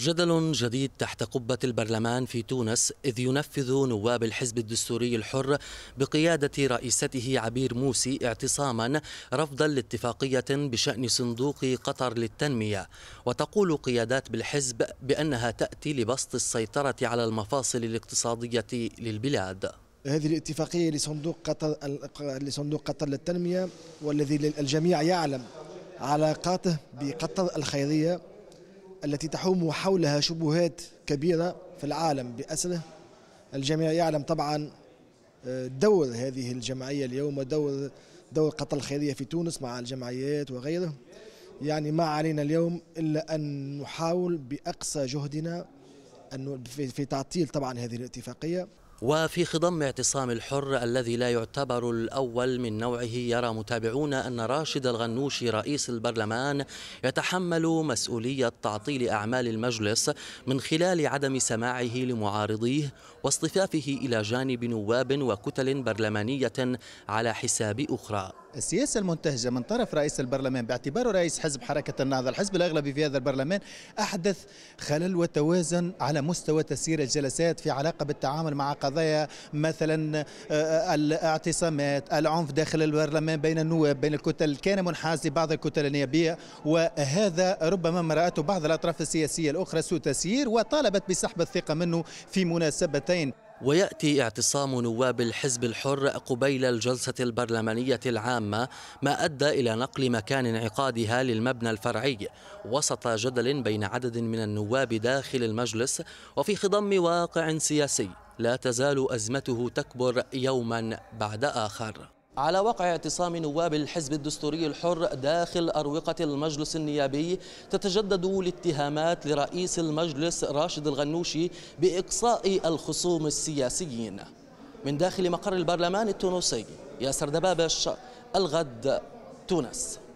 جدل جديد تحت قبة البرلمان في تونس إذ ينفذ نواب الحزب الدستوري الحر بقيادة رئيسته عبير موسي اعتصاما رفضا لاتفاقية بشأن صندوق قطر للتنمية وتقول قيادات بالحزب بأنها تأتي لبسط السيطرة على المفاصل الاقتصادية للبلاد هذه الاتفاقية لصندوق قطر لصندوق قطر للتنمية والذي الجميع يعلم علاقاته بقطر الخيرية التي تحوم حولها شبهات كبيرة في العالم بأسره الجميع يعلم طبعا آه، دور هذه الجمعية اليوم ودور دور قطر الخيرية في تونس مع الجمعيات وغيره يعني ما علينا اليوم إلا أن نحاول بأقصى جهدنا أن في تعطيل طبعا هذه الاتفاقية وفي خضم اعتصام الحر الذي لا يعتبر الأول من نوعه يرى متابعون أن راشد الغنوشي رئيس البرلمان يتحمل مسؤولية تعطيل أعمال المجلس من خلال عدم سماعه لمعارضيه واصطفافه إلى جانب نواب وكتل برلمانية على حساب أخرى السياسة المنتهجة من طرف رئيس البرلمان باعتباره رئيس حزب حركة النهضة الحزب الأغلبي في هذا البرلمان أحدث خلل وتوازن على مستوى تسيير الجلسات في علاقة بالتعامل مع قضايا مثلا آه، الاعتصامات العنف داخل البرلمان بين النواب بين الكتل كان منحاز لبعض الكتل النيابية وهذا ربما ما رأته بعض الأطراف السياسية الأخرى سوء تسيير وطالبت بسحب الثقة منه في مناسبتين ويأتي اعتصام نواب الحزب الحر قبيل الجلسة البرلمانية العامة ما أدى إلى نقل مكان انعقادها للمبنى الفرعي وسط جدل بين عدد من النواب داخل المجلس وفي خضم واقع سياسي لا تزال أزمته تكبر يوما بعد آخر على وقع اعتصام نواب الحزب الدستوري الحر داخل أروقة المجلس النيابي تتجدد الاتهامات لرئيس المجلس راشد الغنوشي بإقصاء الخصوم السياسيين من داخل مقر البرلمان التونسي ياسر دبابش الغد تونس